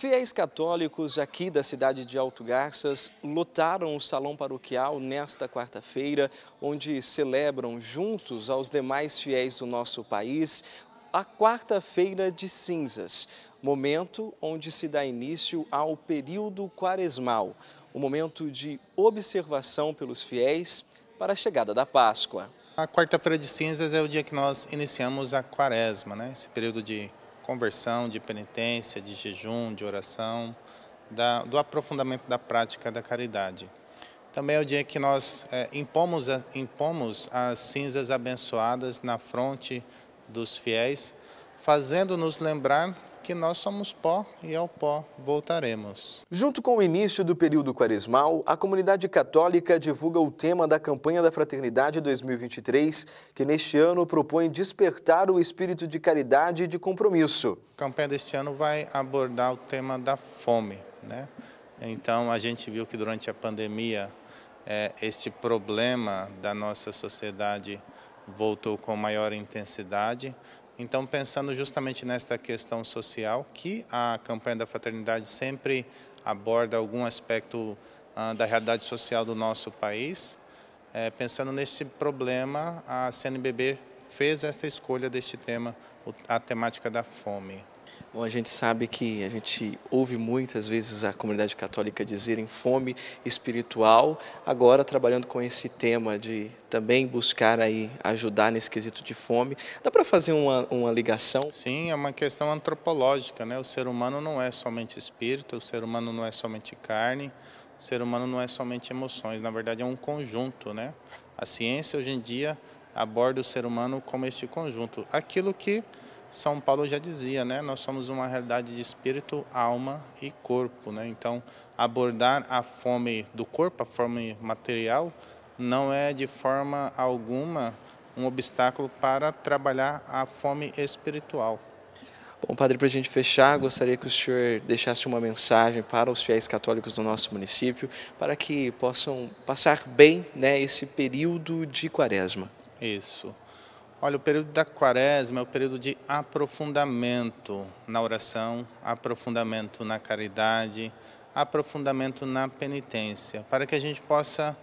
Fiéis católicos aqui da cidade de Alto Garças lotaram o salão paroquial nesta quarta-feira, onde celebram juntos aos demais fiéis do nosso país a quarta-feira de cinzas, momento onde se dá início ao período quaresmal, um momento de observação pelos fiéis para a chegada da Páscoa. A quarta-feira de cinzas é o dia que nós iniciamos a quaresma, né? esse período de conversão, de penitência, de jejum, de oração, da, do aprofundamento da prática da caridade. Também é o dia que nós é, impomos, impomos as cinzas abençoadas na fronte dos fiéis, fazendo-nos lembrar que nós somos pó e ao pó voltaremos. Junto com o início do período quaresmal, a comunidade católica divulga o tema da campanha da Fraternidade 2023, que neste ano propõe despertar o espírito de caridade e de compromisso. A campanha deste ano vai abordar o tema da fome, né? Então, a gente viu que durante a pandemia, é, este problema da nossa sociedade voltou com maior intensidade. Então, pensando justamente nesta questão social, que a campanha da fraternidade sempre aborda algum aspecto ah, da realidade social do nosso país, é, pensando neste problema, a CNBB fez esta escolha deste tema, a temática da fome. Bom, a gente sabe que a gente ouve muitas vezes a comunidade católica dizer em fome espiritual, agora trabalhando com esse tema de também buscar aí ajudar nesse quesito de fome. Dá para fazer uma, uma ligação? Sim, é uma questão antropológica, né? O ser humano não é somente espírito, o ser humano não é somente carne, o ser humano não é somente emoções, na verdade é um conjunto, né? A ciência hoje em dia aborda o ser humano como este conjunto. Aquilo que São Paulo já dizia, né? Nós somos uma realidade de espírito, alma e corpo, né? Então, abordar a fome do corpo, a fome material, não é de forma alguma um obstáculo para trabalhar a fome espiritual. Bom, padre, para a gente fechar, gostaria que o senhor deixasse uma mensagem para os fiéis católicos do nosso município, para que possam passar bem né, esse período de quaresma. Isso. Olha, o período da quaresma é o período de aprofundamento na oração, aprofundamento na caridade, aprofundamento na penitência, para que a gente possa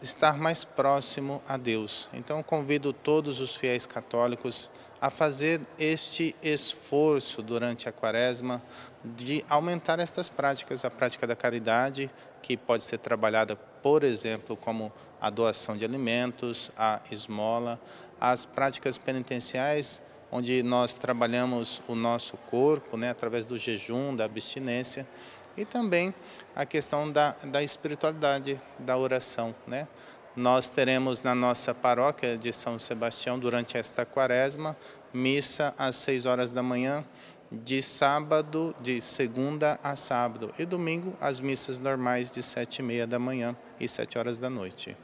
estar mais próximo a Deus. Então convido todos os fiéis católicos a fazer este esforço durante a quaresma de aumentar estas práticas, a prática da caridade, que pode ser trabalhada, por exemplo, como a doação de alimentos, a esmola, as práticas penitenciais, onde nós trabalhamos o nosso corpo, né, através do jejum, da abstinência, e também a questão da, da espiritualidade da oração. Né? Nós teremos na nossa paróquia de São Sebastião, durante esta quaresma, missa às 6 horas da manhã, de sábado, de segunda a sábado, e domingo as missas normais de sete e meia da manhã e sete horas da noite.